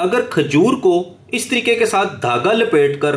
अगर खजूर को इस तरीके के साथ धागा लपेट कर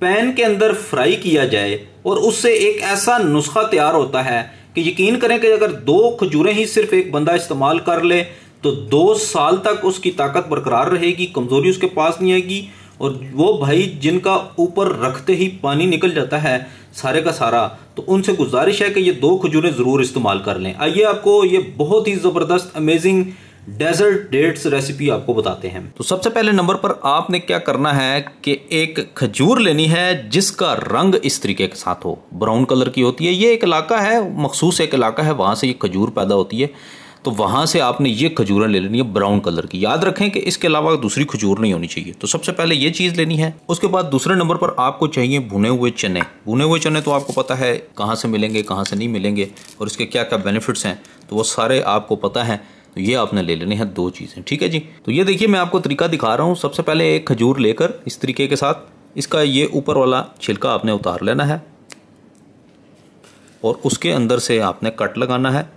पैन के अंदर फ्राई किया जाए और उससे एक ऐसा नुस्खा तैयार होता है कि यकीन करें कि अगर दो खजूरें ही सिर्फ एक बंदा इस्तेमाल कर ले तो दो साल तक उसकी ताकत बरकरार रहेगी कमज़ोरी उसके पास नहीं आएगी और वो भाई जिनका ऊपर रखते ही पानी निकल जाता है सारे का सारा तो उनसे गुजारिश है कि ये दो खजूरें ज़रूर इस्तेमाल कर लें आइए आपको ये बहुत ही ज़बरदस्त अमेजिंग डेजर्ट डेट्स रेसिपी आपको बताते हैं तो सबसे पहले नंबर पर आपने क्या करना है कि एक खजूर लेनी है जिसका रंग इस तरीके के साथ हो ब्राउन कलर की होती है ये एक इलाका है मखसूस एक इलाका है वहाँ से ये खजूर पैदा होती है तो वहाँ से आपने ये खजूरें ले लेनी है ब्राउन कलर की याद रखें कि इसके अलावा दूसरी खजूर नहीं होनी चाहिए तो सबसे पहले ये चीज़ लेनी है उसके बाद दूसरे नंबर पर आपको चाहिए भुने हुए चने भुने हुए चने तो आपको पता है कहाँ से मिलेंगे कहाँ से नहीं मिलेंगे और इसके क्या क्या बेनिफिट्स हैं तो वो सारे आपको पता है तो ये आपने ले लेने हैं दो चीज़ें ठीक है जी तो ये देखिए मैं आपको तरीका दिखा रहा हूँ सबसे पहले एक खजूर लेकर इस तरीके के साथ इसका ये ऊपर वाला छिलका आपने उतार लेना है और उसके अंदर से आपने कट लगाना है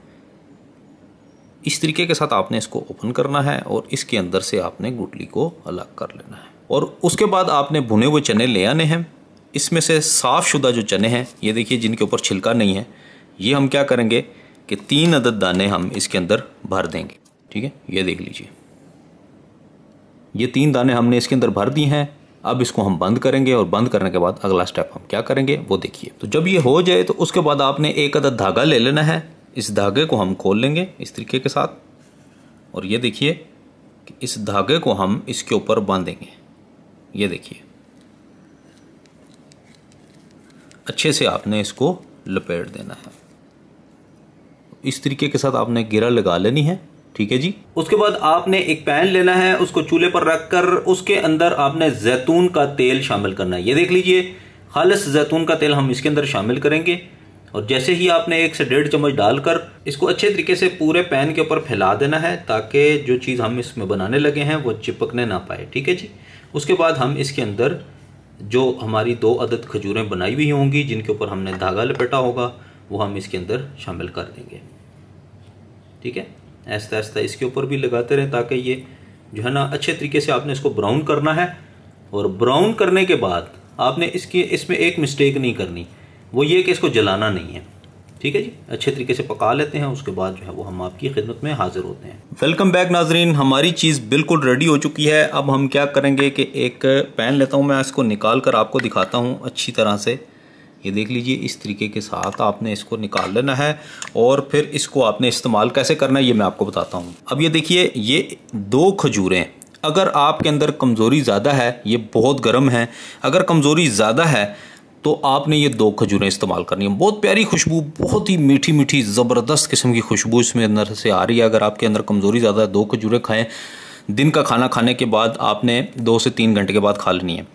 इस तरीके के साथ आपने इसको ओपन करना है और इसके अंदर से आपने गुटली को अलग कर लेना है और उसके बाद आपने भुने हुए चने ले आने हैं इसमें से साफ़ शुदा जो चने हैं ये देखिए जिनके ऊपर छिलका नहीं है ये हम क्या करेंगे कि तीन अदद दाने हम इसके अंदर भर देंगे ठीक है ये देख लीजिए ये तीन दाने हमने इसके अंदर भर दिए हैं अब इसको हम बंद करेंगे और बंद करने के बाद अगला स्टेप हम क्या करेंगे वो देखिए तो जब ये हो जाए तो उसके बाद आपने एक अदद धागा ले लेना है इस धागे को हम खोल लेंगे इस तरीके के साथ और ये देखिए कि इस धागे को हम इसके ऊपर बांधेंगे ये देखिए अच्छे से आपने इसको लपेट देना है इस तरीके के साथ आपने गिरा लगा लेनी है ठीक है जी उसके बाद आपने एक पैन लेना है उसको चूल्हे पर रखकर उसके अंदर आपने जैतून का तेल शामिल करना है ये देख लीजिए खालस जैतून का तेल हम इसके अंदर शामिल करेंगे और जैसे ही आपने एक से डेढ़ चम्मच डालकर इसको अच्छे तरीके से पूरे पैन के ऊपर फैला देना है ताकि जो चीज़ हम इसमें बनाने लगे हैं वो चिपकने ना पाए ठीक है जी उसके बाद हम इसके अंदर जो हमारी दो अदद खजूरें बनाई हुई होंगी जिनके ऊपर हमने धागा लपेटा होगा वो हम इसके अंदर शामिल कर देंगे ठीक है ऐसा ऐसा इसके ऊपर भी लगाते रहें ताकि ये जो है ना अच्छे तरीके से आपने इसको ब्राउन करना है और ब्राउन करने के बाद आपने इसकी इसमें एक मिस्टेक नहीं करनी वो ये कि इसको जलाना नहीं है ठीक है जी अच्छे तरीके से पका लेते हैं उसके बाद जो है वो हम आपकी खिदमत में हाजिर होते हैं वेलकम बैक नाजरीन हमारी चीज़ बिल्कुल रेडी हो चुकी है अब हम क्या करेंगे कि एक पैन लेता हूँ मैं इसको निकाल कर आपको दिखाता हूँ अच्छी तरह से ये देख लीजिए इस तरीके के साथ आपने इसको निकाल लेना है और फिर इसको आपने इस्तेमाल कैसे करना है ये मैं आपको बताता हूँ अब ये देखिए ये दो खजूरें अगर आपके अंदर कमज़ोरी ज़्यादा है ये बहुत गर्म है अगर कमज़ोरी ज़्यादा है तो आपने ये दो खजूरें इस्तेमाल करनी है बहुत प्यारी खुशबू बहुत ही मीठी मीठी ज़बरदस्त किस्म की खुशबू इसमें अंदर से आ रही है अगर आपके अंदर कमज़ोरी ज़्यादा है दो खजूरें खाएँ दिन का खाना खाने के बाद आपने दो से तीन घंटे के बाद खा लेनी है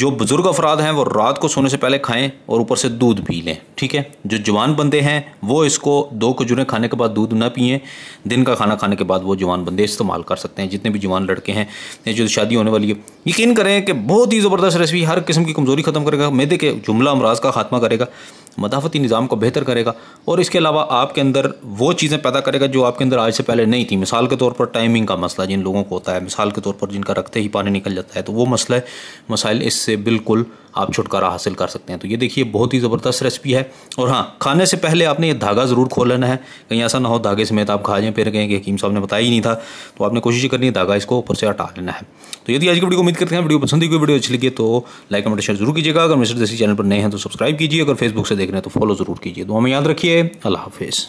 जो बुज़ुर्ग अफराद हैं वो रात को सोने से पहले खाएं और ऊपर से दूध पी लें ठीक है जो जवान बंदे हैं वो इसको दो खजूरें खाने के बाद दूध ना पिए दिन का खाना खाने के बाद वो जवान बंदे इस्तेमाल कर सकते हैं जितने भी जवान लड़के हैं जो शादी होने वाली है यकीन करें कि बहुत ही ज़बरदस्त रेसिपी हर किस्म की कमज़ोरी ख़त्म करेगा मैदे के जुमला अमराज का खात्मा करेगा मदाफती निज़ाम को बेहतर करेगा और इसके अलावा आपके अंदर वो चीज़ें पैदा करेगा जो आपके अंदर आज से पहले नहीं थी मिसाल के तौर पर टाइमिंग का मसला जिन लोगों को होता है मिसाल के तौर पर जिनका रखते ही पानी निकल जाता है तो वो मसला है मसाइल स्टाइल इससे बिल्कुल आप छुटकारा हासिल कर सकते हैं तो ये देखिए बहुत ही ज़बरदस्त रेसिपी है और हाँ खाने से पहले आपने ये धागा ज़रूर खोल लेना है कहीं ऐसा ना हो धागे समेत आप खा जाएँ फिर कहें कि हकीम साहब ने बताया ही नहीं था तो आपने कोशिश करनी है धागा इसको ऊपर से हटा लेना है तो यदि आज की वीडियो उम्मीद करते हैं वीडियो पसंद की कोई वीडियो अच्छी लगी तो लाइक कमेंट शेयर जरूर कीजिएगा अगर मिस्टर देसी चैनल पर नए हैं तो सब्सक्राइब कीजिए अगर फेसबुक से देख रहे हैं तो फॉलो जरूर कीजिए तो हमें याद रखिए अल्लाह हाफिज़